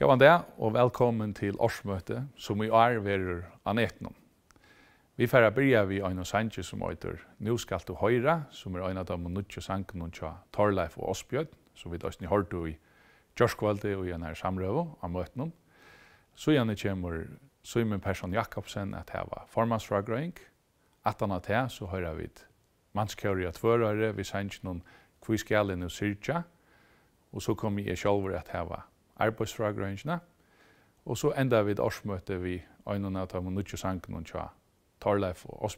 God dag og velkommen til årsmøte som i år an anetnum. Vi får begynne ved Aino Sanchez som heter Nå skal du høre, som er en av de nødvendige sangene til Torleif og Osbjørn, som vi da snitt hørte i Kjørskvalde og i denne samrøve av møtene. Så gjerne kommer Simon Persson Jakobsen at her var formansfragrøyng. At han til, så hører vi mannskjøret og Vi sier noen kviskjælen og syrtja. Og så kommer jeg selv at her arbeidsfragrøyngene. Og så enda vi et årsmøte vi øyne og nøyne er og nøyne og nøyne og nøyne og nøyne og er og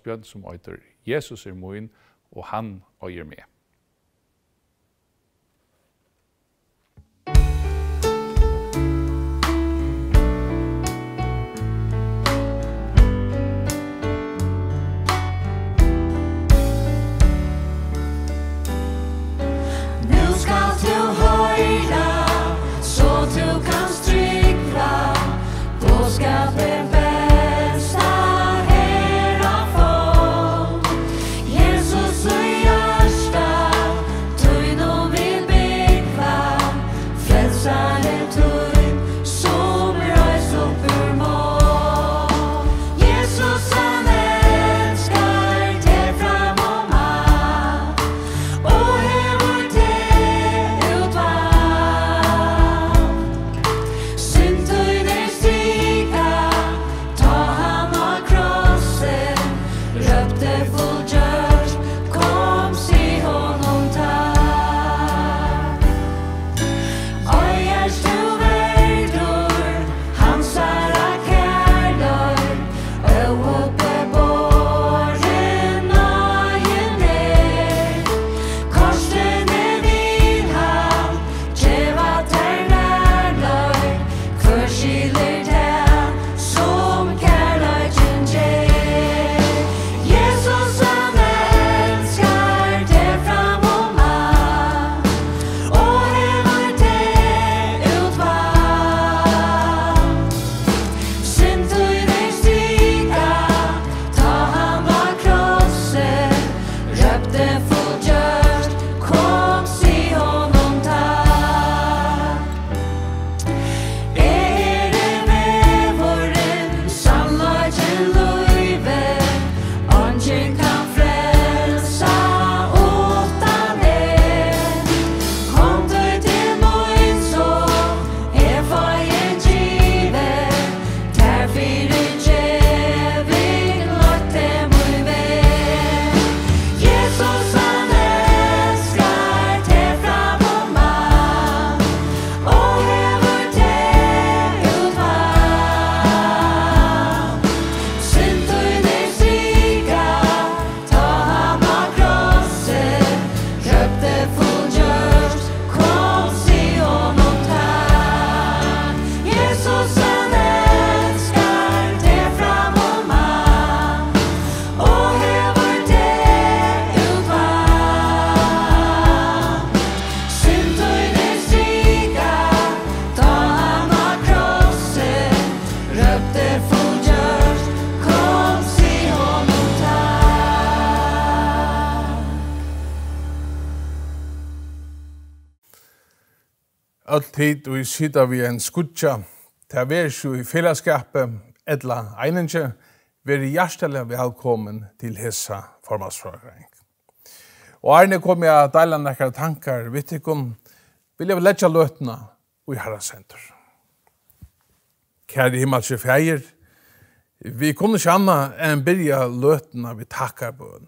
nøyne og nøyne og og Tid og sida vi en skutja, ta vers jo i fellaskap, edla einenje, veri jastelle velkommen til hessa formatsfragring. Og Arne kom ja deila nekkar tankar vittikon, vil jeg letja løtna ui herra sentur. Kære himmelske feir, vi kunne anna enn byrja løtna vi takkar bøn.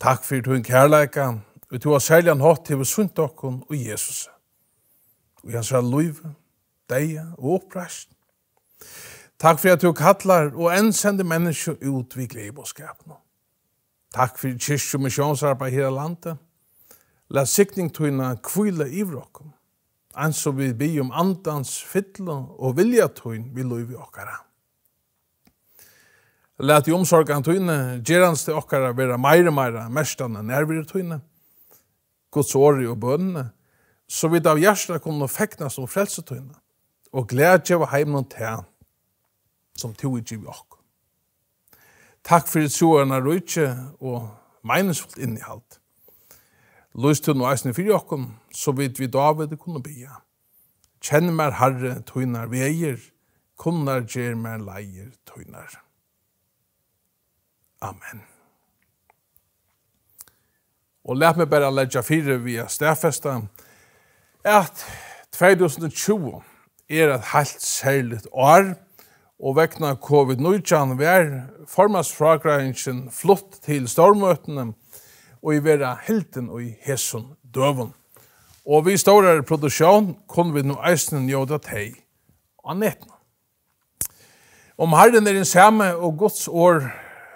Takk fyrir tuin kærleika, vi tuin kjærleika, vi tuin kjærleika, vi tuin kjærleika, vi tuin vi tuin vi tuin vi tuin vi tuin Vi i hans rann deia og opprast. Takk fyrir at du kallar og enn sender menneskje ut vi gleib og skapna. Takk fyrir kyrkju missionsarbeid her i landet. La sikning tuina kvile i vrokken. Anso vi bi om andans fytla og vilja tuin vi loiv i okkara. Lati omsorgan tuina gerans til okkara vera meira meira mestan enn er vi tuina. Guds åri og bønne så vi av hjertene kunne fekne som um frelsetøyene, og glede av heimene til som tog i er givet oss. Takk for at troerne er rydtje og meningsfullt inn i alt. Lys til noe eisen i fyrir okkom, så vidt vi da vil kunne bya. Kjenn mer herre, tøynar veier, kunnar gjer mer leier, tøynar. Amen. Og lær meg bare letja fyrir via stedfestan, at 2020 er et helt særligt år, og vekna COVID-19 er formas fra grænsen flott til stormøtene, og i vera helten og i hesson døven. Og vi står her i produksjon, kun vi nå eisne njødda teg av nettene. Om herren er en samme og gods år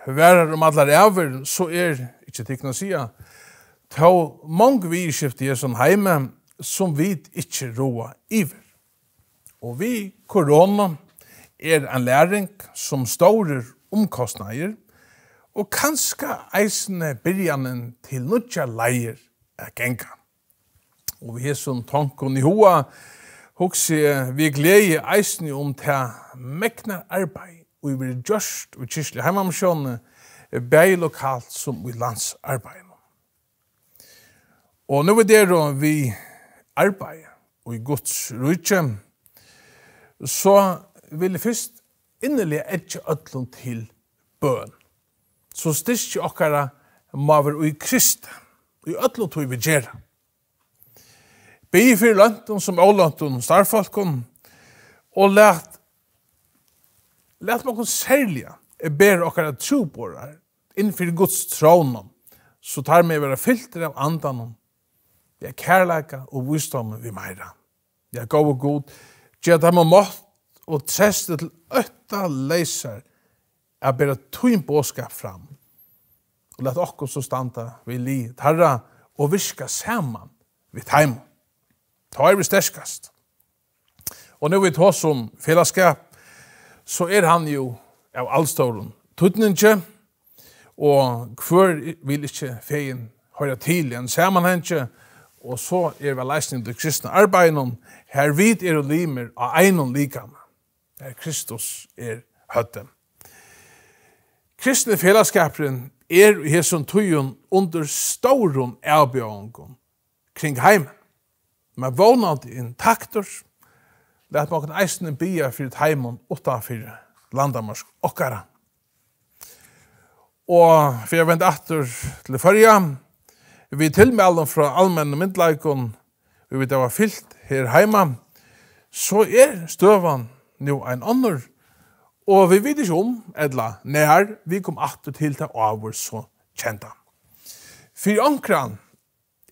verar om alle rever, så er, ikkje tikkna sida, ta mange vi i skiftet i er sånn heime, som vi ikke roa iver. Og vi, korona, er en læring som stårer omkostnader, og kanskje eisende byrjanen til nødja leier er genka. Og vi er som tanken i hoa, og vi glede eisende om ta mekna arbeid, og vi vil gjørst og kyrkli heimamsjåne, bæg lokalt som vi landsarbeid. Og nå er det vi arbeid og i Guds rujtje, så vil jeg først innelig etje til bøn. Så styrst okkara akkara maver og i krist, og i ætlund til vi gjerra. Be i fyr lantun som av og starfalkun, og let, let mako særlja e er ber akkara inn innfyr Guds trånum, så tar mei vare fyr av andanum, Vi er kærleika og vustom vi meira. Vi er gav og god. Tja da må mått og treste til ötta leiser er bera tuin boska fram. Og let okko så standa vi li tarra og virka saman vi taim. Ta er vi sterskast. Og nu vi ta som fylaskap så er han jo av allstorun tuttningse og hver vil ikkje feien høyra til i en samanhengse og så er vi leisning til kristne arbeidnum, her vit er og limer av likam, her Kristus er høtten. Kristne fellesskaperen er i hesson tøyen under staurum erbjørngum kring heimen. Men vånad in taktors, lett makken eisne bia fyrir heimen utanfyr landamorsk okkara. Og fyrir vend atur til fyrir fyrir Vi tilmelden fra og myndleikon, vi vet det var fyllt her heima, så er støvan nu ein annor, og vi vet ikke om, um, edla, nær vi kom atto til ta av vår så kjenta. Fyr ankran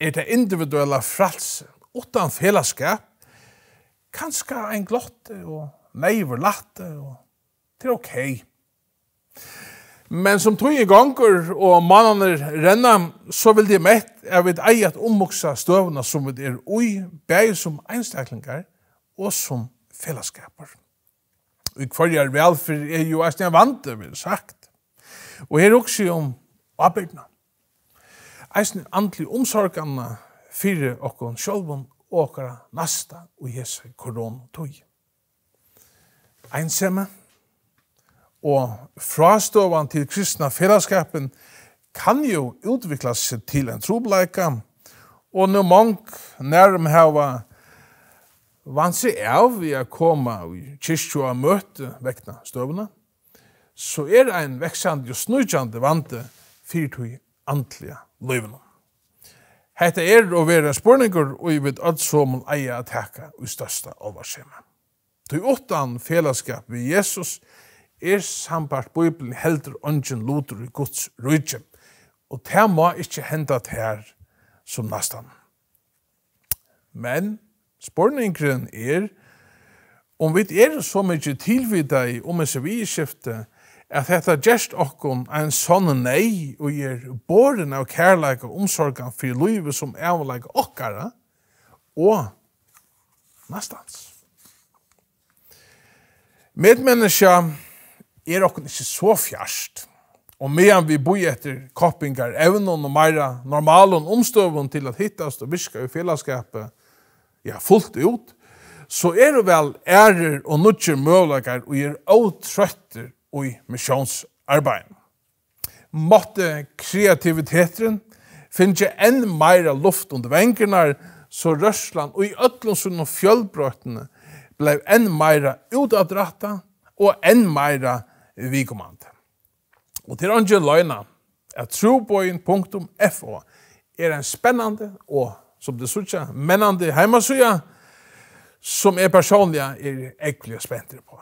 er det individuella frals utan felaskap, kanska ein glotte og neiver latte, og det er okei. Okay. Men som tog i og mannene renna, så vil de mett, jeg vil eie at omvoksa støvna som vi er ui, beie som einstaklingar og som fellesskaper. Og hverje vel, for er jo eisne vante, vil sagt. Og her er også jo om um arbeidna. Eisne antli omsorgane omsorgene fyre okkar sjolvun og okkar nasta og jesu koron tog. Einsamme, og fraståvan til kristna fellesskapen kan jo utvikla seg til en trobleika, og når mank nærm hava vant seg av vi a koma i kyrkjo a møte vekna støvna, så er ein veksande og snujande vante fyrt hui antlige løyvna. Hetta er å være spurningur og i vid alt som eier a teka ui størsta alvarsema. Tui åttan fellesskap vi Jesus kyrkjo er sambart bøybelen heldur ungen lúdur i Guds rujtje. Og það må ekki henda her som næstan. Men spurningren er, om um við er så mykje tilvida i om um þessi viðskifte, at þetta gjerst okkom en sånn nei og er borin av kærleik og omsorgan fyrir lúi som eivleik okkara og næstans. Medmenneska er ok ikkje så fjarsht. Og medan vi boi etter koppingar evnen og meira normalen omstøven til at hittast og viska i fjellaskapet ja, fullt ut, så er det vel ærer og nutjer møllakar og er av og i misjonsarbeid. Måtte kreativiteten finnes ikke enn meira luft under vengerna, så Røsland og i ötlundsund og fjellbrøttene blei enn meira utadratta og enn meira vi kommer Og til åndje løgna, at trobojen.fo er en spennende og, som det sier, mennende heimassuja, som jeg personlig er ekkelig og på.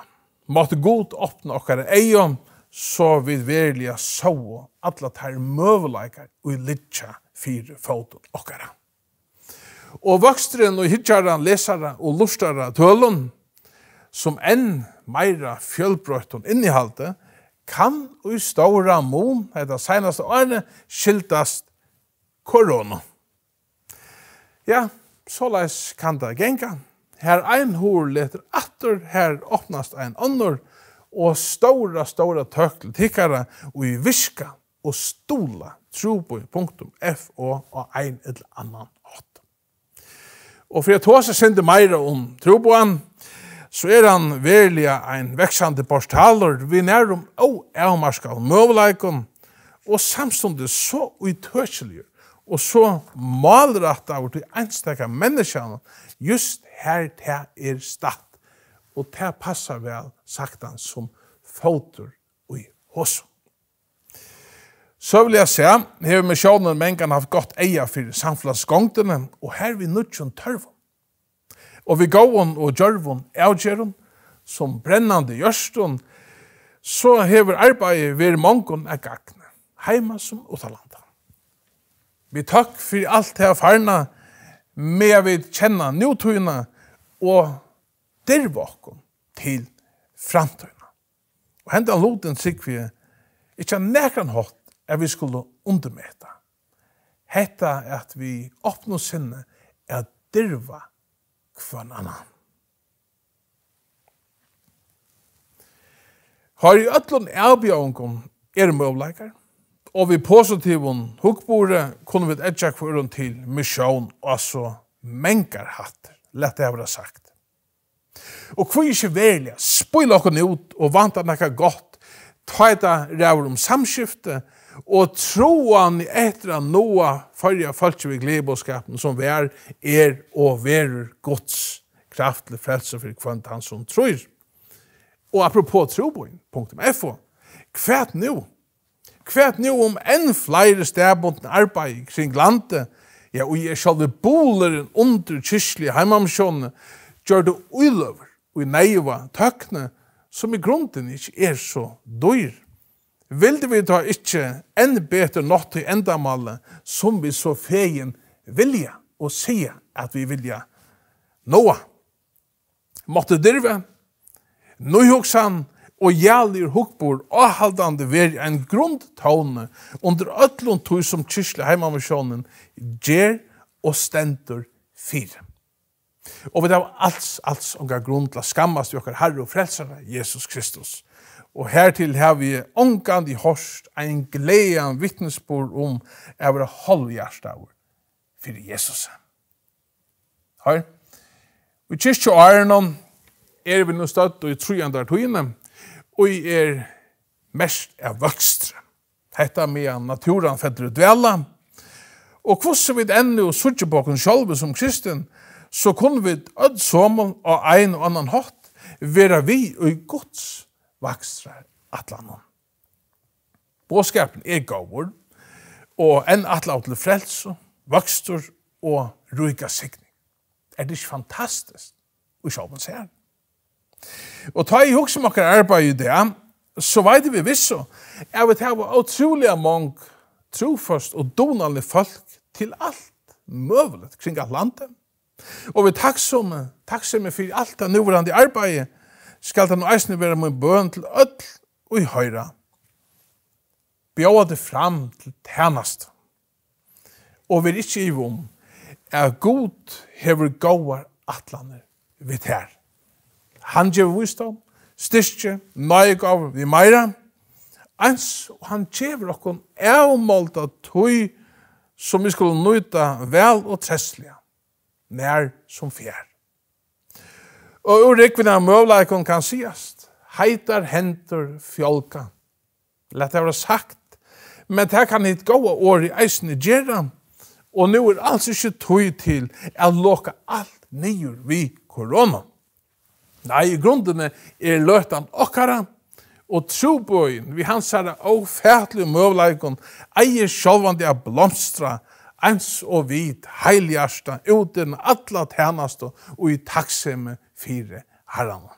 Måte godt åpne dere eion, så vi virkelig så at det er møvelækker og lytter fire fotene dere. Og vokstren og hittjaren, leseren og lusteren til som enn meira fjølbrøtt og innihalte, kan ui ståra mun, etter seinaste årene, skyldast korona. Ja, så leis kan det genga. Her ein letur leter her åpnast ein annor, og ståra, ståra tøkkel tikkara, og i viska og stola trobo.f og og ein eller annan hatt. Og for jeg tåse sender meira om um troboan, så er han verlig ein veksande portaler vi nærum og er marska og møvleikon og så utøkselig og så malratt av til enstakka menneskene just her til er statt og til passar vel sagt han som fotur og i hosom. Så vil jeg se, her med sjånen mengen har gått eia for samflas og her vi som tørvå. Og vi går hon og gjør hon av hon som brennande gjørst hon så hever arbeid vir mongon eg gagne heima som utalanda. Vi takk fyrir alt hea farna med vi kjenna njotuina og dirvokon til framtuina. Og hendan loten sik vi ikkja nekran hot er vi skulle undermeta. Hetta er at vi oppnå sinne er dirvokon for anna. annen. Har i ötlund erbjörungon er møvleikar, og vi positivon hukbore kunne vi etja kvörun til misjån, altså menkar hatt, lett det sagt. Og kvur er ikkje velja, spoyla okkur nivut og vanta ekka gott, ta eita rævur om um samskifte, og troan etter at noa farja falsk vi gleboskapen som vi er, er og verur gods kraftlig frelse for kvant han som tror. Og apropos troboen, punktum FO, kvæt nu, kvæt nu om en flere en arbeid kring landet, ja, og jeg skal det boler en under kyrkli heimamsjåne, gjør det uiløver, og i neiva tøkne, som i grunden ikke er så døyr vilde vi ta ikkje enn betur nått til endamalet som vi så feien vilja og se at vi vilja nåa. Måtte dirve, nøyhoksan og jælir hukbor og haldande ver en grunntåne under ætlund tog som kyrkla heima med sjånen gjer og stentur fire. Og vi tar alls, alls og grunn til å skammast i okkar herre og frelsare, Jesus Kristus. Og hertil har vi ångkant i hårst en gledan vittnesbord om av det halvhjärsta ord for Jesus. Her. Vi kyrkje og æren om er vi nå stått og i trojende er togene, og i er mest av vøkstre. Hetta med at naturen fedder ut vela. Og hvordan vi enda og sørger på oss selv som kristen, så kunne vi ødsommel og ein og annan hatt være vi og i gods vaksra atlanon. Boskapen er gavur, og enn atla til frelsu, vokstur og ruika signi. Er det ikke fantastisk? Og sjå man her. Og ta i hukse med okkar arbeid i det, så veit vi visso, er vi tar utrolig mong trofast og donalne folk til alt møvlet kring Atlanten. Og vi takk som, takk fyrir alt av nuvarande arbeid, skal den eisne være min bøn til öll og i høyra. Bjåa det fram til tænast. Og vi er ikke i vum, er god hever gåar atlaner vi tær. Han gjev vustom, styrstje, nøye gav vi meira, ans og han tjever okkon av tøy som vi skulle nøyta vel og treslige, nær som fjær. Og ur rikvinna møvleikon kan siast, Heitar hentur fjolka. Lætt er å sagt. Men det kan hitt gåa år i eisen i Og nu er alls ikkje tog til å loka alt nyur vi korona. Nei, i grunnene er løtan okkara. Og troboin vi hans her er og fætlig møvleikon eier sjåvande av blomstra eins og vit heiljarsta uten um atlat hennast og i takksemme fire herrene.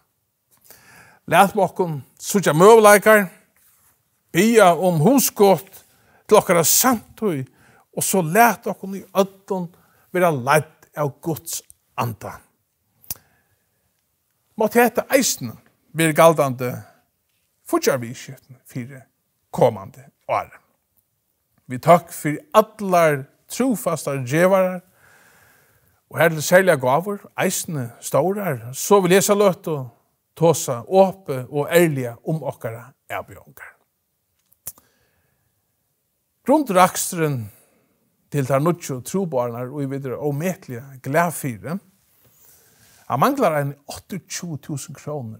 Læt meg åkken sutja møvleikar, bya om hosgått til åkker av samtøy, og så læt åkken i ødden være leidt av Guds anda. Måtte hette eisen blir galdande fortsatt vi skjøtten fire kommande år. Vi takk for atlar trofaste djevarer, Og her er det særlige gaver, eisende, staurer, så vil jeg så løte og ta åpe og ærlige om dere er bjørnker. til der nødt til trobarnene og i videre og medelige gledfire, han mangler en 28 000 kroner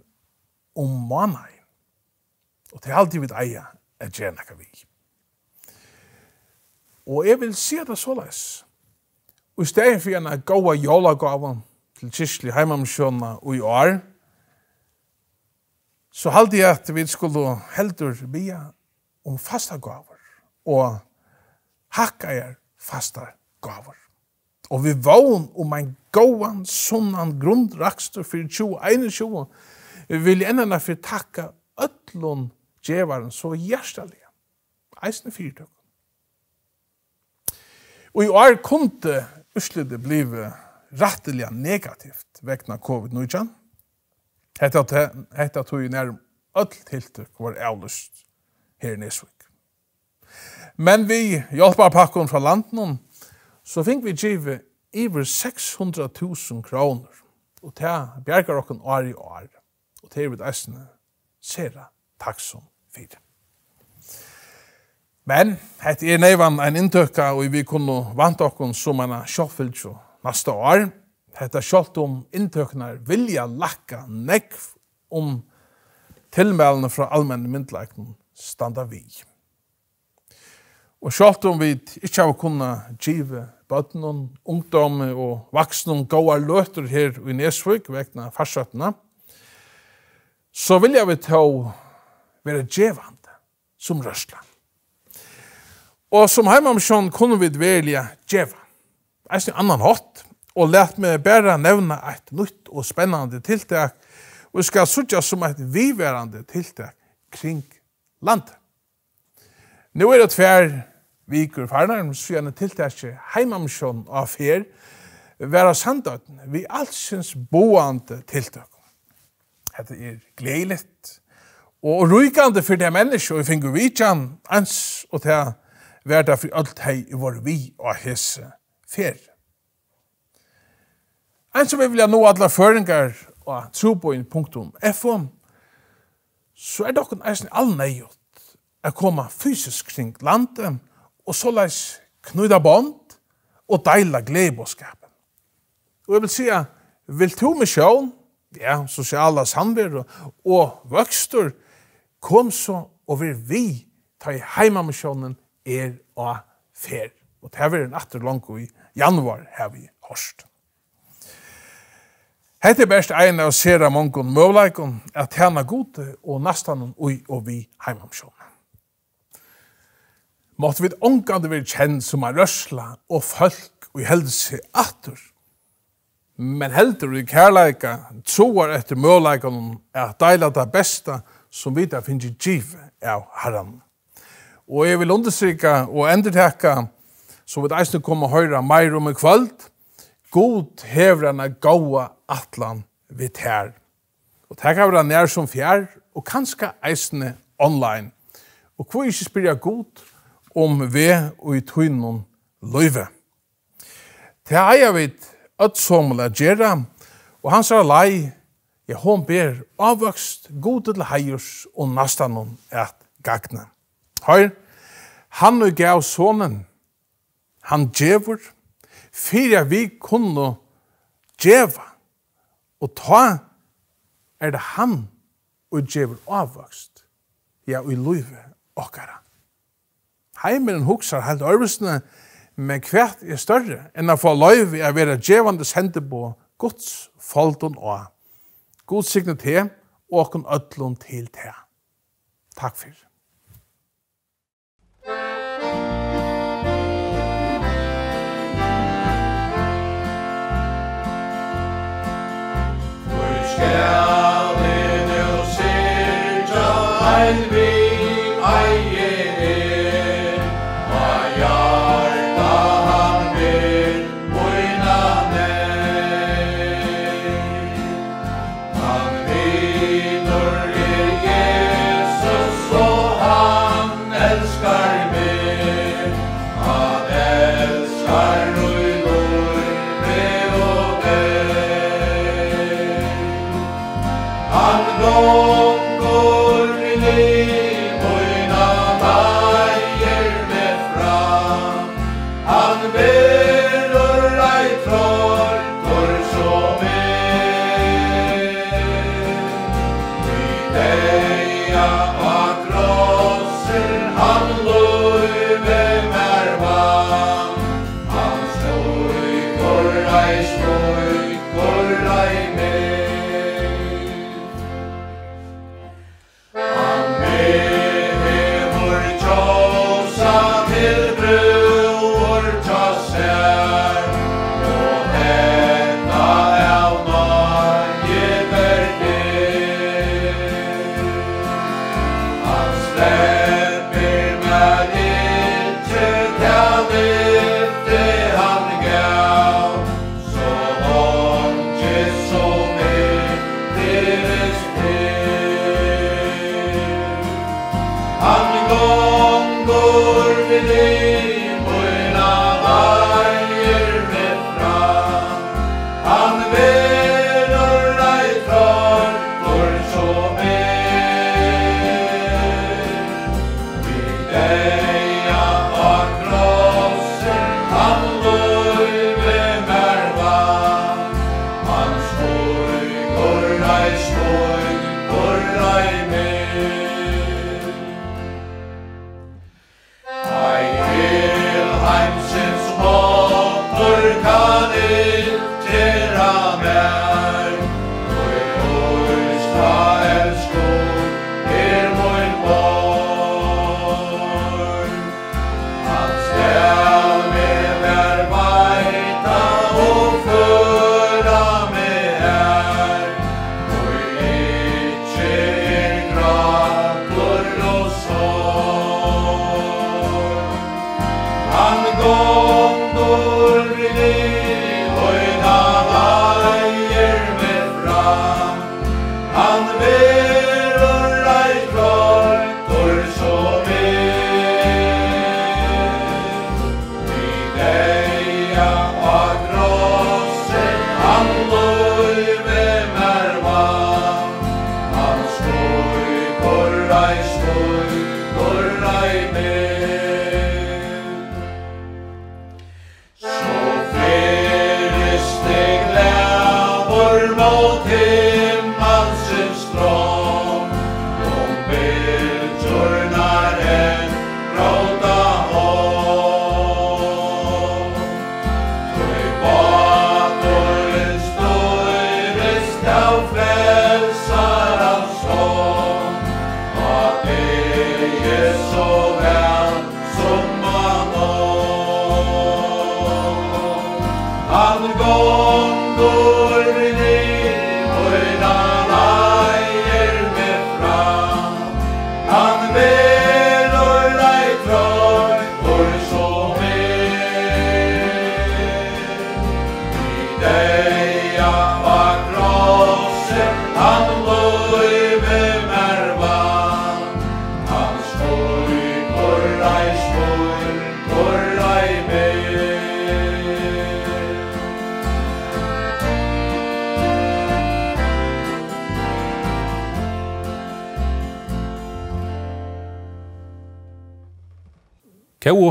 om måneden. Og det er alltid vi eier en tjenekavig. Og jeg vil si det såleis, Og i stedet for en gode jólagavan til kyrkli heimamsjóna og i år, så halde jeg at vi skulle heldur bia om um fasta gavar og hakka er fasta gavar. Og vi vågn om um ein gauan sunnan, grundrakstur fyrir 2021. Vi vil enda enda fyrir takka öllun djevaren så hjertaliga. Eisne fyrir tøk. Og i år kunde Østlid blive blivet rettelig negativt vekken COVID-19. Hette at hun er öll til til å her i Nesvik. Men vi hjelper pakken fra landen, så fikk vi give over 600.000 000 kroner. Og det er bjerger dere år i år. Og det er vi da er Sera, takk som fyrt. Men het er neivan ein inntøkka og vi kunnu vant okkun som anna sjåfylltjå næsta år. Hetta sjålt om um inntøknar vilja lakka nekv om um tilmælene fra allmenn myndleikten standa vi. Og sjålt om um vi ikkje av kunna djive bøtnen, ungdomme og vaksne gåar løtter her i Nesvig vegna farsøttene, så vilja vi tå være djevande som røsla. Og som heim om sjön kunne vi velja djeva. Eist en annan hot, og let meg bæra nevna eit nytt og spennande tiltak, og vi skal sutja som eit viverande tiltak kring landet. Nå er det tver vikur farnar, så gjerne tiltak seg om av fyr, vera sandat vi allsins boande tiltak. Hetta er gleilig, og rukande fyrir fyrir fyrir fyrir fyrir fyrir fyrir fyrir fyrir vær det for alt hei i vår vi og hese fer. En som vi vilja nå alle føringar og tro på en punkt om FOM, så er dere eisen all nøyot å komme fysisk kring landet og så leis knyda bånd og deila gledeboskapen. Og jeg vil si, vil to med sjøen, ja, sosiala samverd og vøkster, kom så og vil vi ta i heima med sjøenen er a fer. Og det er en atter langt i januar her vi hørst. Hette er best ein av sere mange møvleikon at hana gode og nastan ui og vi heimamsjån. Måtte vi ångande vil kjenne som er røsla og folk og helse atter. Men heldur vi kærleika troar etter møvleikon at dæla det beste som vi da finnes i giv av herranen. Og jeg vil understryka og endertekka så vi eisne nu kom og høyra meir om um i kvöld God hevrana gaua atlan vi tær og takk av hverandre nær som fjær og kanska eisne online og hvor ikkje spyrir jeg um god om vi og i tøynon løyve Det er eia at som la gjerra og hans sa lai jeg ber avvokst god til heios og nastanon et um gagnan Hør, han og gav sonen, han djevor, fyrir vi kunne djeva, og ta er det han og djevor avvokst, ja, og i løyve okkara. Heimeren hoksar helt øyvistene, men kvært er større enn å få løyve i å være djevandes hende på Guds og Guds signet til, og åkken øtlån til her. Takk fyrir.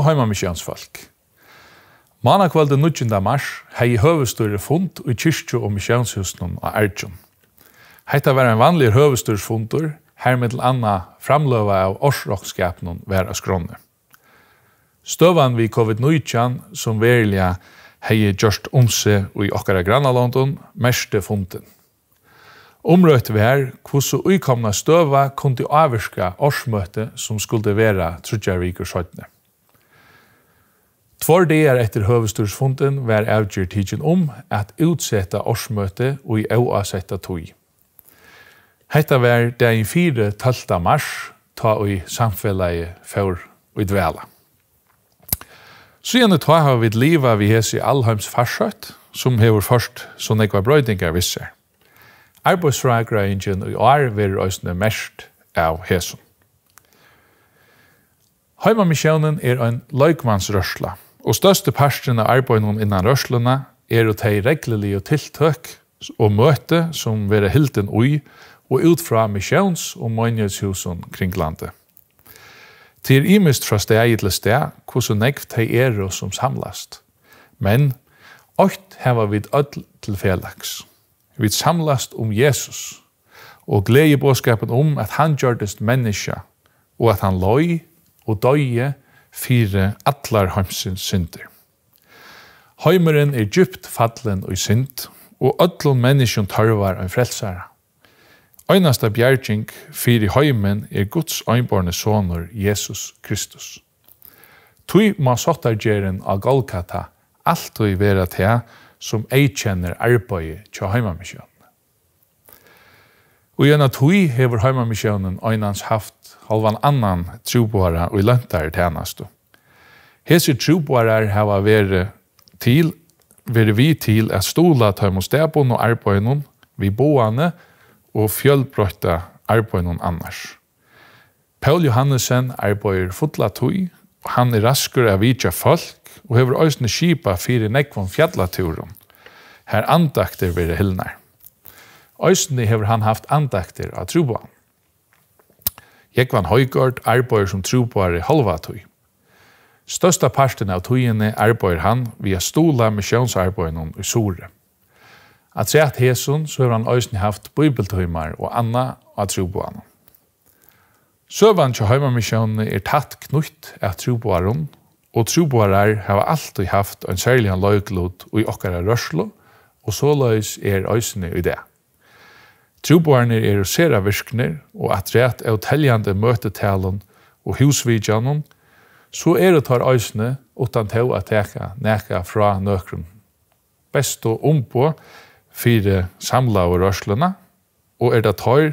heima mi sjans folk. Mana kvald de nuchin hei hövestur fund og kyrkju og mi sjans husnum og ærtjum. Heita var ein vanlig hövestur her mitil anna framløva av orsrokskapnun um vera skronne. Støvan vi Covid-19 som verilja hei jörst omse og i okkara grannalondon mersti fundin. Omrøyt vi her hvordan uikomna støva kundi avvirska årsmøtet som skulle vera trudjarvik og sjøytne. Tvor dagar etter høvestursfunden var avgjør tidsen om um at utseta årsmøte og i avsetta tog. Hetta var dagen 4. 12. mars, ta i samfellet i i dvela. Sjøne ta har vi livet vi hes i Alheims farsøtt, som hever først sånn ekva brøydinger visse. Arbeidsfragreingen i år vil røysene mest av hesen. Heimamisjonen er ein løykmannsrørsla, Og største parten av arbeidene innan rørslene er å ta i reglelige tiltøk og møte som være hilden ui og ut fra misjons- og møgnighetshusen kring landet. Til er imist fra steg til steg hvordan nekv de er som samlast. Men ått heva vi ødel til fjellags, Vi samlast om Jesus og gleder bådskapen om um at han gjørtes menneske og at han løy og døye fire atlar heimsins synder. Heimeren er djupt fatlen og synd, og ødlun menneskjum tørvar og frelsara. Einasta bjergjeng fyrir heimen er Guds einborne sonur Jesus Kristus. Tui ma sottargeren av Golgata alt og i vera tea som eikjenner arbeid tja heimamissjon. Og gjennom tog hever heimamisjonen øynens haft halvan annan troboere og løntar tjenest. Hese troboere har vært til, vært vi til at stola tøym og stebon og arbeidnum vi boane og fjølbrøyta arbeidnum annars. Paul Johannesson arbeider fotla tog, og han er raskere av vidtja folk, og hever øysne kipa fyrir nekvom fjallaturum, her andakter vire hilnarm. Øysene hever han haft andakter av troboa. Jekvan Høygård arbeider som troboare halva tøy. Størsta parten av tøyene arbeider han via stola med sjønsarbeiden i Sore. At se at hesun, så hever han øysene haft bibeltøymar og anna av troboa. Søvann til Høymarmisjonen er tatt knutt av troboaren, og troboarar hava alltid haft ein særlig løyklod i okkara rørslo, og løys er øysene i det. Trubuarnir er og sera virkner, og at rett er teljande møtetalen og husvidjanen, så er det tar æsne utan til a teka neka fra nøkrum. Best å ompå fire samla og rørslene, og er det tar,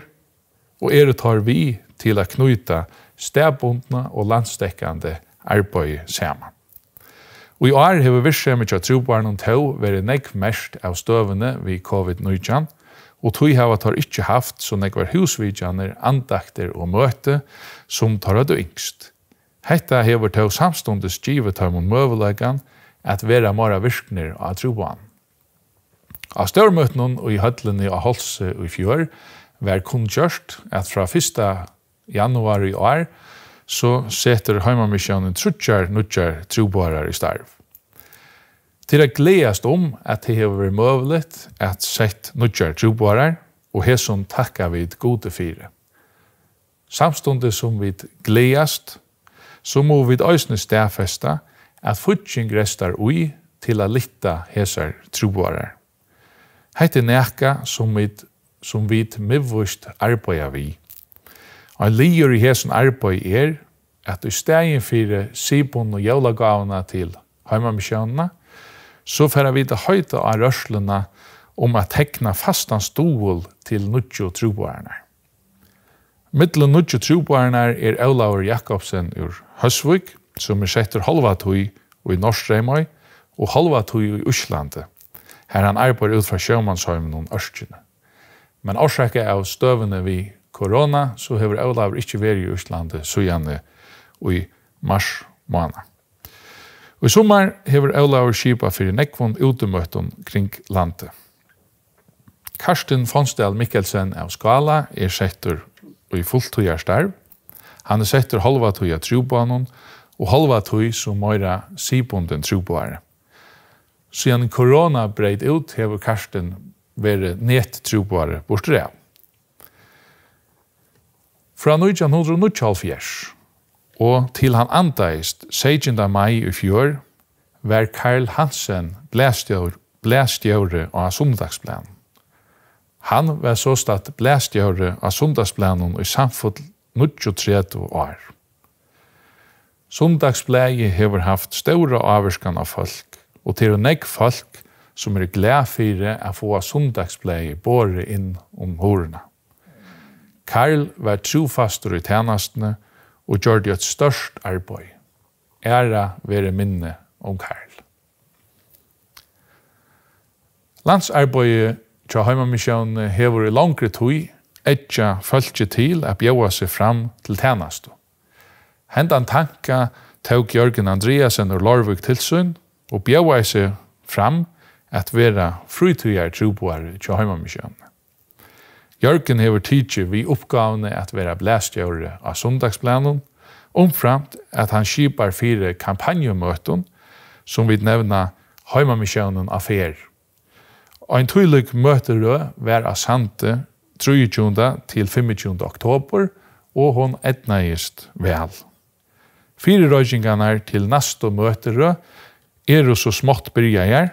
og er det tar vi til å knyta stedbundna og landstekkande arbeid saman. Og i år har vi virkje mykje av Trubuarnir til å nekk mest av støvene vi COVID-19, og tog hava tar ikkje haft så negvar husvidjaner, andakter og møte som tar av yngst. Hetta hever tau samståndes givet tar mot møvelagan at vera mara virkner av troboan. Av størmøtnen og i høtlene av Holse og i fjør var kun kjørst at fra 1. januari i år så setter heimamissionen trutjar nutjar troboarar i starv. Til å gledast om at det har vært at sett nudjar trobarer, og her som takker vi gode fire. Samstående som vi gledast, så må vi øsne stafesta at futsing restar ui til å lytte hæsar trobarer. Hette nækka som vi som vi medvust arbeider vi. Og liur i hæsen arbeid er at du stegin fire sibon og jævla gavna til heimamissionene, så får vi det høyta av rørslerne om å tekne fastan stål til nødt og trobarnar. Middel og er Eulauer Jakobsen ur Høsvig, som er setter halva tøy i Norsk og halva tøy i Øslandet. Her er han er bare ut fra Sjømannshøymen og Østjene. Men årsaket av støvende vi korona, så har Eulauer ikke vært i Øslandet så gjerne i Mars måneder. Og i sommer hever Eulauer skipa fyrir nekvun utemøtten kring landet. Karsten Fonsdal Mikkelsen av Skala er settur og i fulltøyar starv. Han er settur halvatøy av trubanon og halvatøy som møyra sibunden trubanare. Siden korona breid ut hever Karsten vere net trubanare bortre Fra Fra 1924 og til han andeist 16. mai i fjør, var Karl Hansen blæstjør, blæstjøre av sundagsplan. Han var så stått blæstjøre av sundagsplanen i samfunnet 23 år. Sundagsblei hefur haft ståra averskan av folk, og til å negg folk som er glæ fyre a få sundagsblei bore inn om um horena. Karl var trofastur i tænastene, og og gjør det et størst arbeid. Æra være minne om Karl. Landsarbeid til Høymermisjonen hever i langre tog etja følge til at bjøve seg fram til tjeneste. Hentan tanka tog Jørgen Andreasen og Lorvig tilsyn og bjøve seg fram at være frytøyere troboere til Høymermisjonen. Jørgen hever tidsi vi oppgavene at vera blæstjøre av sundagsplanen, omframt at han skipar fire kampanjemøten, som vi nevna Heimamissionen af Fer. Ein tøylig møterø vær av Sante 23. til 25. oktober, og hon etnægist vel. Fire røysingene til næstu møterø er jo så smått bryggjær,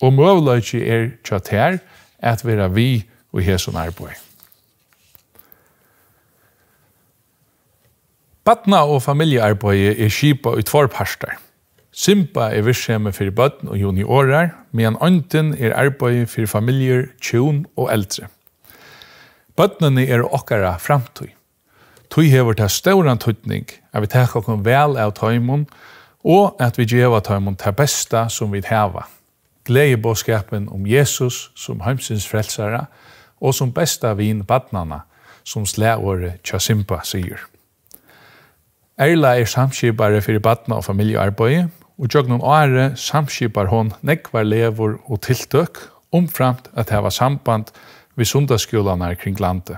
og møvløyki er tjatt at vi er og hese er er og er boy. Badna og familiearboi er skipa i for parster. Simpa er virksomme fyrir bøtten og juni årar, men antin er arbeid fyrir familiar chun og eldre. Bøttene er okkara framtøy. Tøy hevur ta stóran tøtning at vi tek okkom vel av tøymun og at vi gjeva tøymun ta besta som vi Glei Gleie bådskapen om um Jesus som heimsins frelsara, og som besta vin badnana, som slæore Chasimpa sigur. Erla er samskipare fyrir badna og familiearbeid, og tjognon åre samskipar hon nekvar lever og tiltøk, omframt at det samband vi sundagsskjulana kring landet.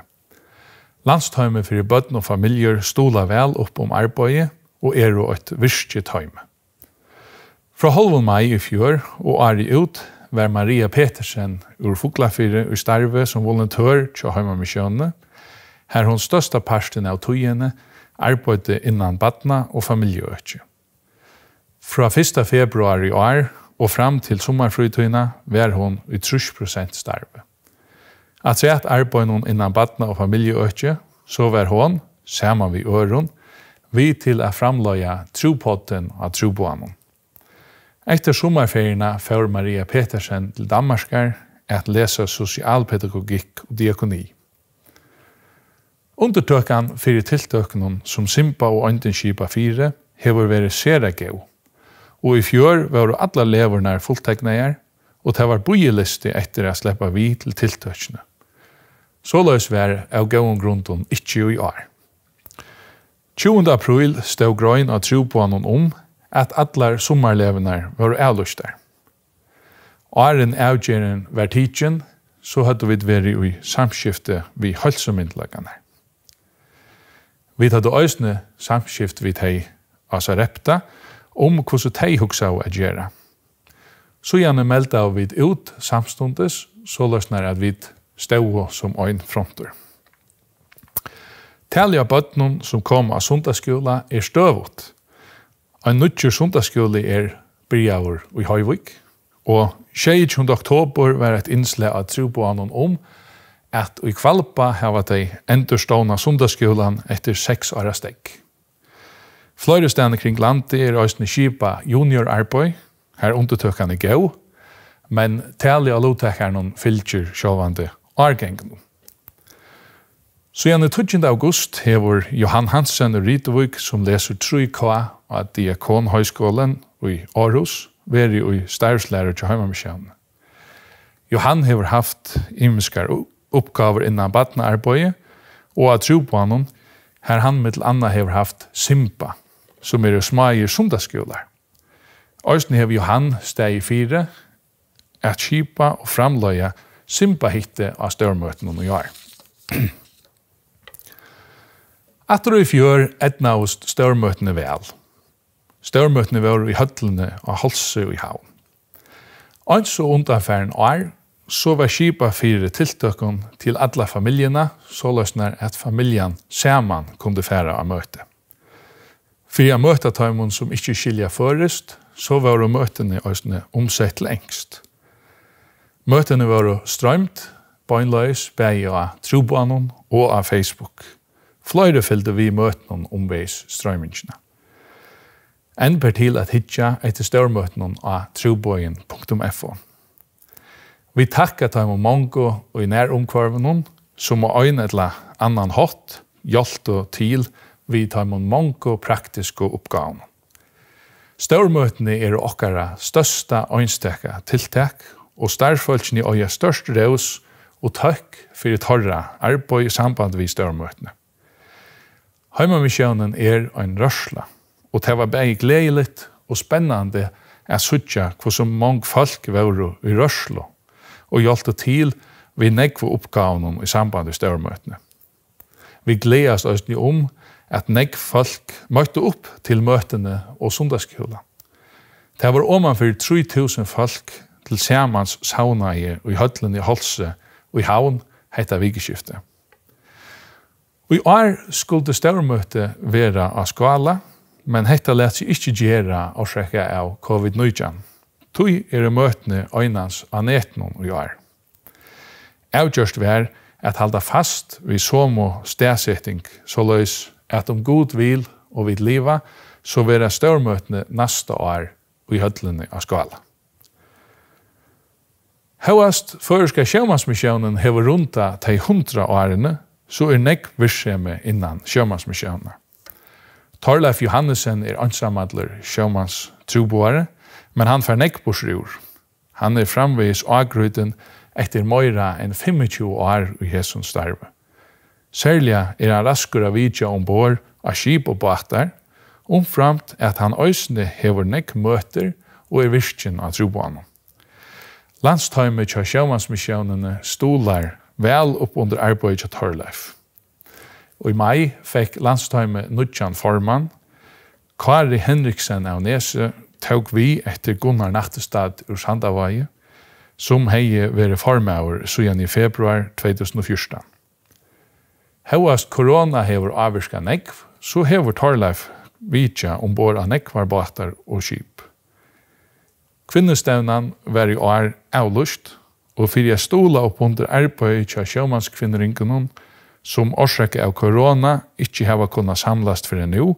Landstøyme fyrir badna og familier stola vel opp om um arbeid, og er og eit virkje tøyme. Fra halvun mai i fjör og ari ut var Maria Petersen ur Foklafyrre ur Starve som volontør til Heima Misjøne. Her er hon største parsten av togjene arbeidde innan Batna og familieøkje. Fra 1. februar i år og fram til sommerfrytøyene var hun i 30 starve. At se at arbeid hun innan Batna og familieøkje, så var hun, saman vi øren, vi til å framløye trupotten av troboanen. Efter sommarferierna får Maria Petersen til Danmarskar at lesa socialpedagogik og diakoni. Undertøkan fyrir tiltøknun som Simba og Andenskipa 4 hefur verið sera gau, og i fjör veru alla levernar fulltegnegar, og það var bujilisti etter að sleppa vi til tiltøkna. Såleis veri av gauan grundun ikkje og i år. 20. april stau grøyn av trupuanon om um, at allar sommarlevnar var ældust der. Arin Algerin var teachin, so hatu vit veri i samskifte við halsumyndlakanna. Vi hadde òsne samskift vi tei asa repta om um hvordan teg hugsa å agjera. Så gjerne melda av vi ut samstundes, så løsner at vi stau som ogn fronter. Tælja bøtnen som kom av sundagsskola er støvot, Ein nutjur sundaskjóli er Bryavur i Høyvik, og 22. oktober var eit innsle av Trubuanon om um at i Kvalpa hava dei endurstona sundaskjólan etter seks åra stegg. Fløyre stegne kring landet er òsne kipa junior arboi, her gau, men tali og lotekarnon fylgjur sjåvande argengnum. Så gjerne 12. august hever Johan Hansen og Ritevuk som leser 3K at Diakon Høyskolen i Aarhus veri i stærslærer til Heimamisjøen. Johan hever haft imenskar oppgaver innan badnearbeidet, og at tro på her han med til Anna hever haft Simpa, som er i i sundagsskolar. Øysten hever Johan steg i fire, at kjipa og framløya Simpa hitte av størmøtene noen år. Atter i fjør etnaust størmøtene vel, Størmøtene var i høttlene og halsø i havn. Ogs og undanferen år, så var skipa fyrir tiltøkken til alla familiene, så løsner at familjan Sjæman kunde færa av møte. For jeg møtte som ikke skilja førest, så var det møtene også omsett lengst. Møtene var strømt, bøgnløys, bæg av troboanen og av Facebook. Fløyre fyllde vi møtene omveis strømingene. Enn per til at hitja etter størmøtnen av trubøyen.fo. Vi takkar taim og og i nær omkvarven hon, som å øyne et annan hatt, hjalt og til, vi taim og mongo praktiske oppgaven. Størmøtene er okkara størsta øynstekka tiltak, og størrfølgjene er øyne størst reus og takk fyrir torra arboi samband vi størmøtene. Heimamisjonen er ein rørsla, og det var bare gledelig og spennende å sitte hvor så mange folk var i Røslo og hjalp til vi nekve oppgavene i samband med størremøtene. Vi gleder oss også om at negg folk møtte opp til møtene og sundagsskolen. Det var åman fyrir 3000 folk til Sermans saunaie og i høtlen i Holse og i havn heita vikeskiftet. Og i år skulle det større møte være av skala, men hetta lætt seg ikkje gjera og sjekka av COVID-19. Tui er møtne einans an netnum og jar. just vær at halda fast vi som og stedsetting så løys at om um god vil og vid liva så vera størmøtne nasta år i høtlene av skala. Hauast føreska sjømansmissionen hever runda til hundra årene, så er nekk virksomhet innan sjømansmissionen. Torleif Johannesson er ansamadler sjömanns truboare, men han fer nek bors Han er framvegis agruiden etter moira enn 25 år i hessun starve. Særlig er han raskur av vidja ombor um av skip og bater, omframt at han òsne hever nek møter og er virkjen av truboane. Landstøyme tja sjömanns misjonene stolar vel oppunder arboi tja Torleif. Torleif. Og i mai fikk landstøyme Nudjan Forman, Kari Henriksen av Nese, tåg vi etter Gunnar Nattestad ur Sandavai, som hei vere formauer søyan i februar 2014. Hauast korona hever avirska negv, så hever Torleif vidja ombord um av negvar og kyp. Kvinnestevnan var i år avlust, og fyrir jeg stola opp under erpøy tja sjåmanskvinneringunum, er som årsrekke av korona ikkje heva kunna samlast fyrir nu,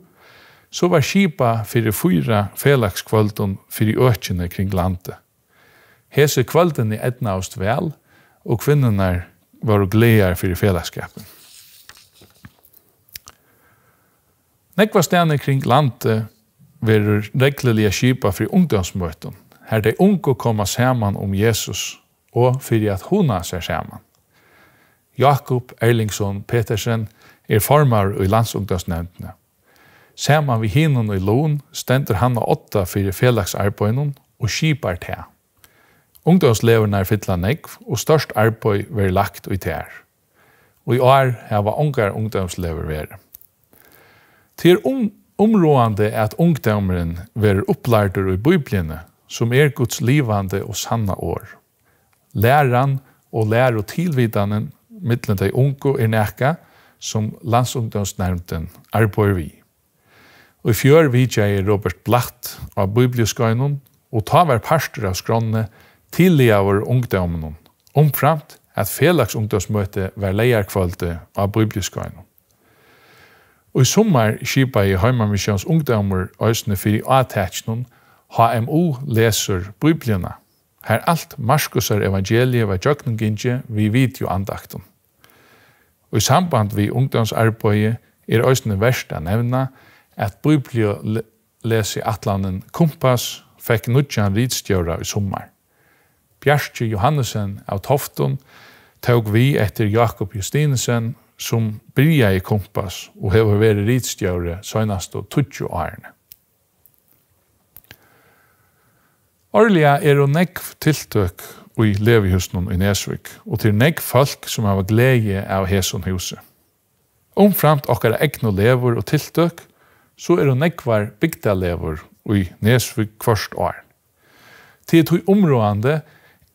så var skipa fyrir fyra felakskvöldun fyrir økjene kring landet. Hese kvöldun i etna ost vel, og kvinnunar var og gleder fyrir felakskapen. Nekva stene kring landet verur reglelige skipa fyrir ungdomsmøtun, her de unge koma saman om um Jesus og fyrir at hona ser saman. Jakob Erlingsson Petersen er formar i landsungdomsnevntene. Saman vi hinun i loen stender han og åtta fyrir felagsarbeidnum og skipar til. Ungdomsleverne er fytla negv, og størst arboi veri lagt ui tær. Og i år hava ungar ungdomslever veri. Til er um, områande at ungdomren veri upplardur ui biblina, som er Guds livande og sanna år. Læran og lær og tilvidanen mittlen dei ungu er nærka sum landsungdomsnærmtan arbeiðir vi. Og i fjør vi tjeg Robert Blatt av Bibliuskøynen, og ta ver parster av skrånene til i av ungdommene, omframt at felaks ver leiar leierkvalte av Bibliuskøynen. Og i sommer skipa i Heimamissions ungdommer øsne fyrir i ATH-nån, HMO leser Bibliuskøynen. Her alt Markus er evangeliet var jøkning gynge vi vidjo andakten. Og i samband vi ungdomsarbeidet er òsne verst a nevna at Bibliot lesi atlanen Kumpas fekk nudjan rydstjóra i sommar. Bjarki Johannesen av Toftun tåg vi etter Jakob Justinesen som bryja i Kumpas og hefur veri rydstjóra søgnast og tutsju årene. Orlia er og nek tiltøk i levehusen i Nesvik, og til nek folk som har glede av hæsson huset. Omframt okkar egnu lever og tiltøk, så er og nek var bygda lever i Nesvik kvart år. Til et hui områande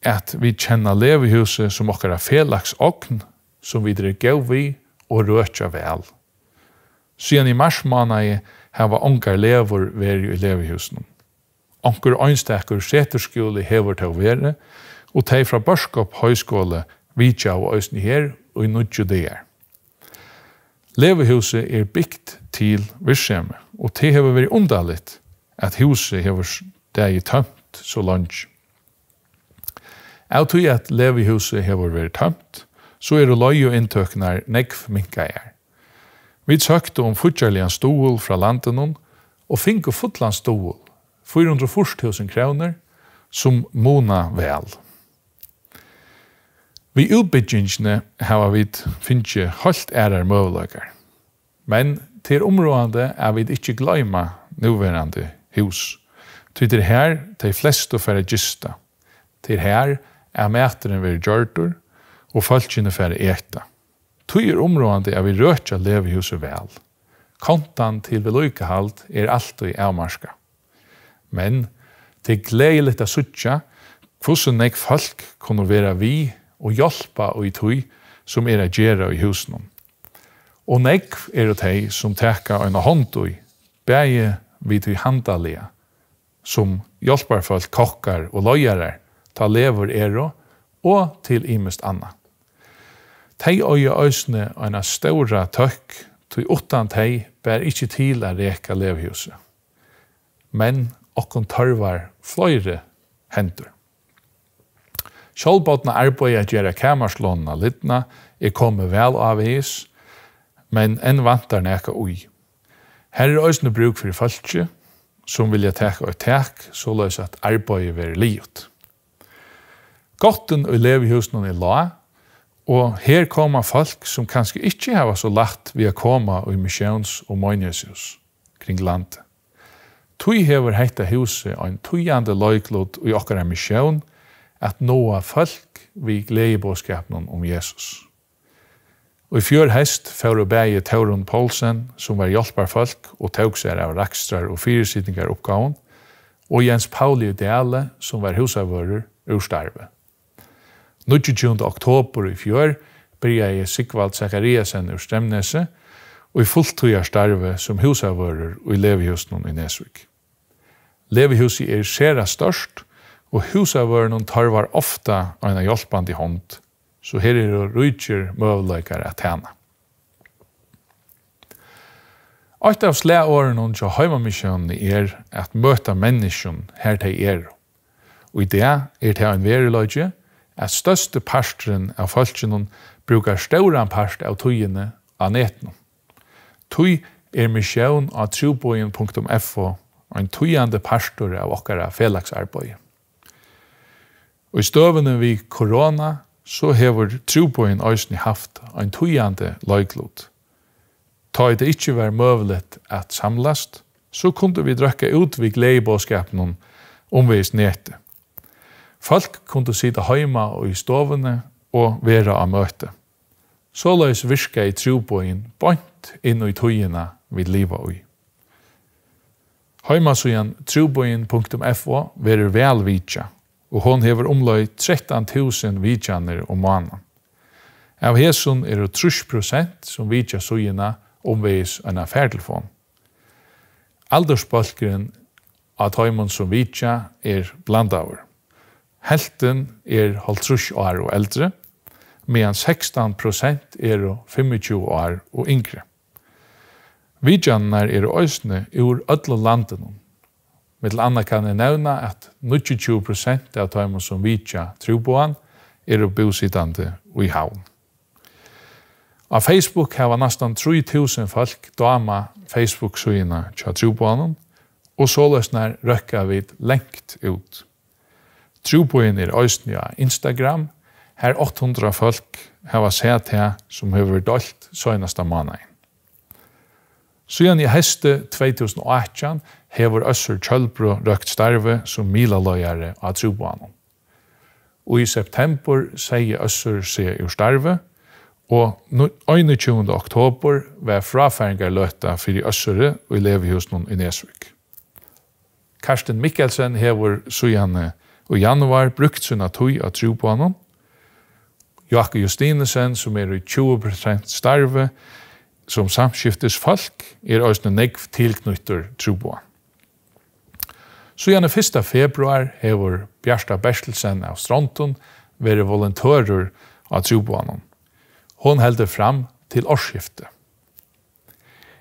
at vi kjenner levehuset som okkar er felaks okken, som vi drar gau vi og røtja vel. Siden i mars måneder har vi ångar lever væri i Ankur einstakur Seterskjøle hever er til å og de fra Børskap Høyskole vidt av Øysten her um og i Nudje Levehuset er bygd til Vissheim, og de hever veri underlitt at huset hever det tømt så langt. Av tog at levehuset hever veri tømt, så er det løy og inntøknar negv minkar er. Vi søkte om fortjærlig stål fra landet og finke fortjærlig en stål 440.000 kroner som måna vel. Vi utbyggingene har vi finnet helt ærer møvelager. Men til områdene er vi ikke glemme nuværende hus. Til det er her, de flestu får jeg gista. Til er her er mæteren ved Gjørtur, og folkene får jeg etter. Til er områdene er vi rødt av levehuset vel. Kontan til vi halt er alltid avmarska. Men det er gleder litt av suttja hvordan folk kunne være vi og hjelpe er og i tøy som er at gjere i husen. Og nek er det de som tekka og en hånd og beie vi til handalige som hjelper folk kokkar og løyere ta lever er og og til imest anna. Tei og i øsne og en ståra tøkk, tog utan tei, ber ikkje til a reka levhjuset. Men okkon tørvar fløyre hendur. Sjålbåtna arbeid at gjerra kamerslånna litna er komi vel av eis, men enn vantar neka ui. Her er òsne bruk fyrir falskje, som vilja teka og tekk så løs at arbeid er veri liot. Gotten og levi husnån er la, og her koma folk som kanskje ikkje hava så lagt vi a koma og i misjons og møgnesjus kring landet. Tui hever heita huse ein tujande loiklod ui okkara misjøn, at noa folk vi gleder bådskapnum om Jesus. Og i fjør hest fører bæg i Taurund Poulsen, som var hjelpar folk og tauk seg av rakstrar og fyrirsidningar oppgaven, og Jens Pauli i Dele, som var husavører, ur starve. 22. oktober i fjør blir jeg i Sigvald Zachariasen ur Stremnese, og i fulltøyar starve som husavører og i levehusnum i Nesvik. Levehuset er sera størst, og husavøren hun tarvar ofta av en hjelpande hånd, så her er det rydger møvløkere at henne. Alt av slæårene hun til heimamissionen er at møte menneskjen her til er. Og i det er til en verreløkje at største parstren av folkene brukar større parst av tøyene av nettene. Tøy er misjøen av trobojen.fo.com ein tuiande pastor av okkara felagsarboi. Og i støvene vi korona, så hever trupoen òsni haft ein tuiande løyglut. Ta i det ikkje var møvlet at samlast, så kunde vi drakka ut vi gleibåskapen om omvis nete. Folk kunde sida heima og i stovene og vera av møte. Såleis virka i trupoen bant inn i tøyina vi liva ui. Heimasujan truboin.fo verir vel vitja, og hon hefur omløy 13.000 vitjaner om um mannen. Av hesun er det 30% som vitja um omvegis enn affærtelfon. Aldersbalkeren at heimann som vitja er blandavur. Helten er holdt år og eldre, medan 16% er 25 år og yngre. Vidjannar er òsne ur öllu landinum. Mittel anna kan jeg nevna at 90% av tøymer som vidja truboan er bosittande ui haun. Av Facebook hava nastan 3000 folk dama facebook sugina tja truboanen, og så løsner røkka vid lengt ut. Truboen er òsne av Instagram, her 800 folk hava sett her som hever dolt søynasta manegin. Sjøen i heste 2018 hevur Øssur Kjølbro røkt starve som Mila løyere av Trubanen. Og i september sier Øssur seg i starve, og 21. oktober var frafæringer løtta for i Øssure og i Levihusnum i Nesvik. Karsten Mikkelsen hevur Sjøen i og januar brukt sin tøy av Trubanen. Jakob Justinesen, som er i 20% starve, som samskiftes folk er òsne negv tilknyttur troboa. Så gjerne 1. februar hevor Bjarsta Berstelsen av Stronton vere volontörer av troboanon. Hon heldde fram til årsskiftet.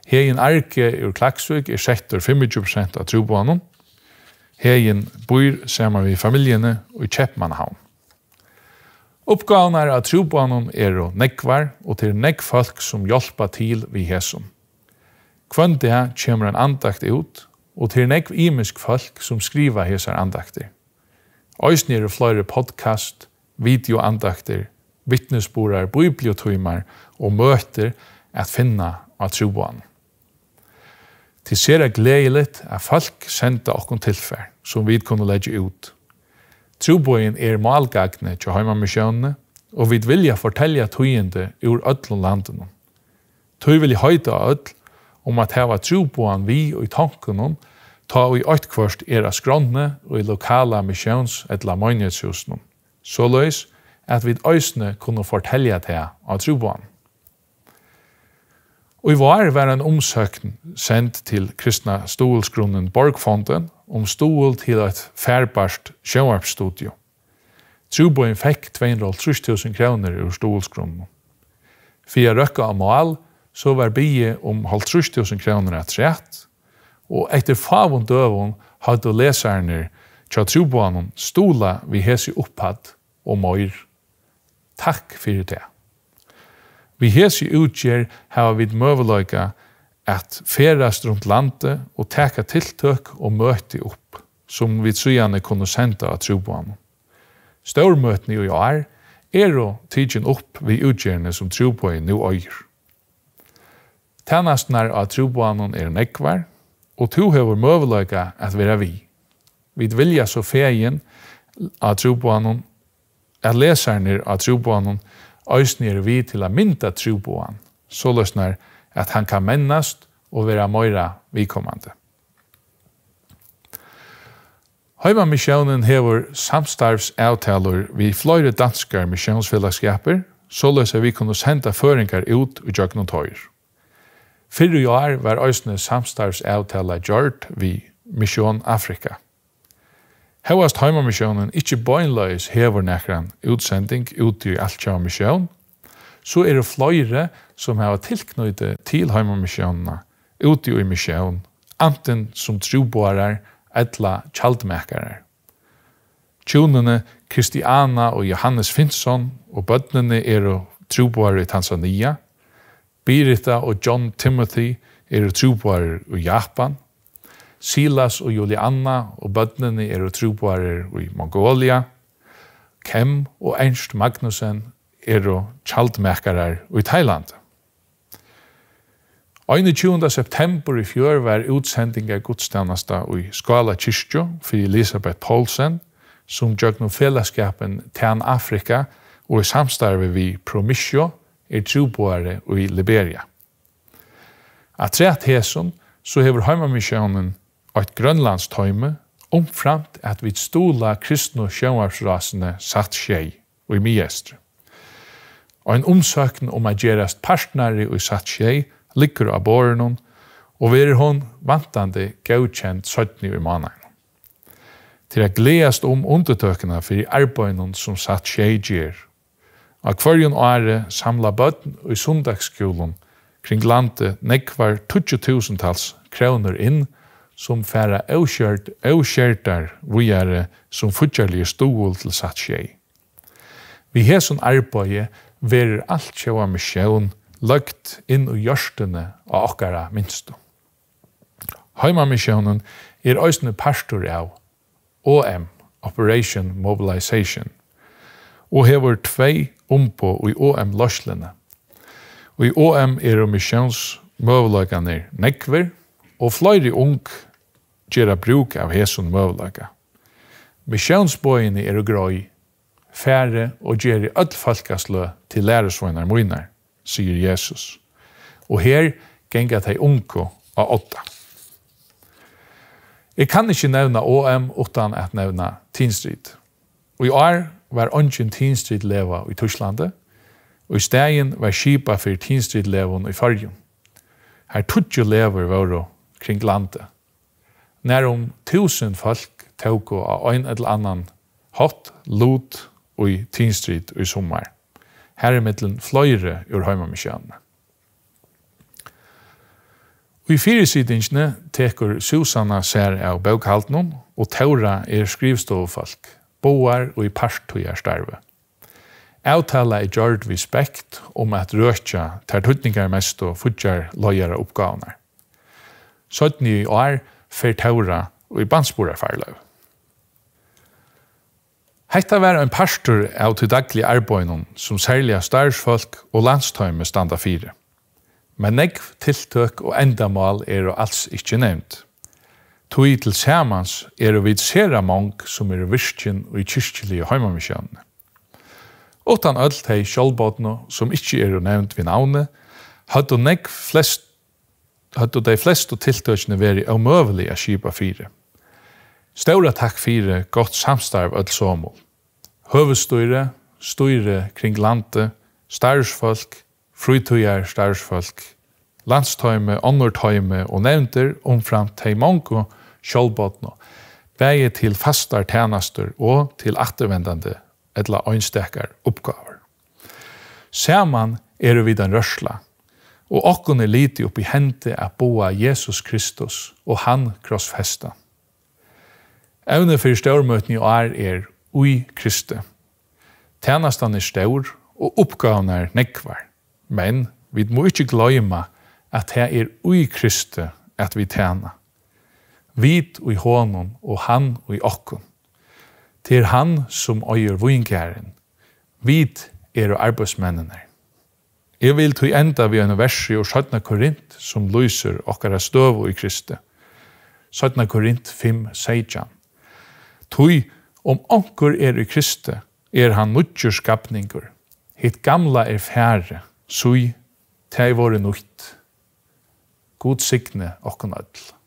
Hegin Arke ur Klaksvig er 65% 25% av troboanon. Hegin bor saman vi familiene og i Kjeppmannhavn. Uppgavna er at trubanum er og nekvar og til nekv folk som hjelpa til vi hesum. Kvöndi ha kjemur en andakt ut og til nekv imisk folk som skriva hesar andakter. Øysni er flere podcast, videoandakter, vittnesborar, bibliotumar og møter at finna av trubanum. Til sér er gleilet at folk senda okkur tilfær som vi kan leggja ut. Trubojen er malgagne til heima misjonene, og vi vil ja fortelja tøyende ur ødlo landene. Tøy vil jeg høyde av ødl om um at heva trubojen vi og i tankene ta og i øytkvørst er av og i lokala misjons et la møgnetshusene, så løys at vi òsne kunne fortelja tøyende av trubojen i var var en omsøkn sendt til Kristna Stolskronen Borgfonden om um stål til eit færbarst sjøvarpstudio. Truboen fikk 250.000 kroner ur Stolskronen. For jeg røkka av mål så var bygje om 50.000 kroner et rett, og etter favon døvun hadde leserne tja Truboen stola vi hese opphatt og møyr. Takk fyrir det. Vi hese utgjer hava vid mövelöga at ferast rundt landet og teka tiltøk og møti upp som vi tsujane kunne senda av trubuana. Stormötni og jaar er og tidsin upp vi utgjerne som trubuana nu øyir. Tannastnar av trubuana er nekvar og tu hefur mövelöga at vera vi. Vi vilja så fegin av trubuana at lesarnir av trubuana Øysen er vi til å mynda tro på han, så løsner at han kan mennast og være møyra vikommande. Høyma misjonen hever samstarvs avtaler vi fløyre danskar misjonsfellagskaper, så løsner vi kunne senda føringar ut og jøgnum tøyr. Fyrre år var Øysene samstarvs avtaler gjørt vi Mission Afrika. Hvaðast heimur mi sjónan, ikki boin leiðs her við nakran, út sending út til altjóð mi So eru fløyrir sum hava tilknøyti til heimur mi i út til som sjón, amtan sum trúborar Kristiana og Johannes Finnsson og börnunni eru trúborar í Tanzania. Birita og John Timothy eru trúborar í Japan. Silas og Julianna og bøttene er og i Mongolia. Kem og Ernst Magnussen er og kjaldmerkere i Thailand. 21. september i fjør var utsendinga gudstjeneste i Skala Kyrkjø for Elisabeth Paulsen, som gjør noen fellesskapen Tern Afrika og i samstarve vi Promisio er troboere i Liberia. A tre til så hever heimamissionen eit grønlands omframt at vi stola kristne og sjøvarsrasene satt skjei og i mye Og en omsøkn om at gjerast partnare og satt skjei ligger av båren og vi er hun vantande gaukjent 17. i Til at gledast om um undertøkene for i arbeidene som satt skjei gjer. Og hver åre samla bøtten og i sundagsskolen kring landet nekvar 20.000-tals kroner inn og som færa auskjert, auskjertar vujare som futjarlige stuul til satt skjei. Vi hesson arbeidje verir alt sjåa misjøn lagt inn u hjørstene er av okkara minstu. Heima misjønnen er òsne pastor av OM, Operation Mobilization, og hefur tvei umpo i OM løslene. Og i OM er misjøns møvlaganir nekver, og fløyri ung Gjera bruk av hæsen møvlaga. Misjonsbøyen er grøy, færre og gjør i ødel folkeslø til læresvøyner møyner, sier Jesus. Og her gengat hei unko av åtta. Jeg kan ikke nevna OM utan at nevna Tinstrid. Og i år var ønsken Tinstrid leva i Torslande, og i stegen var skipa for Tinstrid leva i Fargen. Her tog lever våre kring landet när om um tusen folk tog och ein en eller annan hot, lot og i Teen Street og i sommer. Her er mittelen fløyre ur heima med kjønne. Og i fire tekur teker Susanna ser av bøkhaltene, og Taura er skrivstofolk, boar og i parstøyar starve. Avtala er gjørt vi spekt om at røtja tar tøtninger mest og futjar løyere oppgavene. Sodni år er fer tåra og i bandspore er Hetta var ein pastor av til dagli arbeidning som særlig av og landstøyme standa fyrir. Men negv, tiltøk og endamál er jo alls ikkje nevnt. Tui til samans er jo vidt sera mong som er virkjen og i kyrkjelige Utan Otan öllt hei kjallbåtene som ikkje er jo nevnt vi navne, hadde negv flest hat du dei flestu tiltøkjuna veri ómøvli a skipa 4. Stóra takk fyrir gott samstarv all sumu. Hovustøyra, støyra kring lande, stærsfolk, frøytøyar stærsfolk, landstøyme, annar og nemter omfram framt tei manko til fastar tænastur og til atvendandi ella einstakar uppgávar. Sjáman eru við ein rørsla Og okkun er lite oppi hendte a boa Jesus Kristus og han krossfesta. Evne fyrir staurmøtni er er og ar er ui Kristi. Tenastan er staur og oppgavna er nekvar. Men vi må ikkje gløyma at det er ui Kristi at vi tena. Vit er ui honom og han ui okkun. Det er han som oi er Vit er ui arbeidsmennene er. Jeg vil til enda vi en vers i 17. Korint som lyser okkar av støv i Kristi. 17. Korint 5, 16. Tui, om onkur er i Kristi, er han nutjur skapningur. Hitt gamla er fære, sui, teg våre nutt. God signe okkar nødl.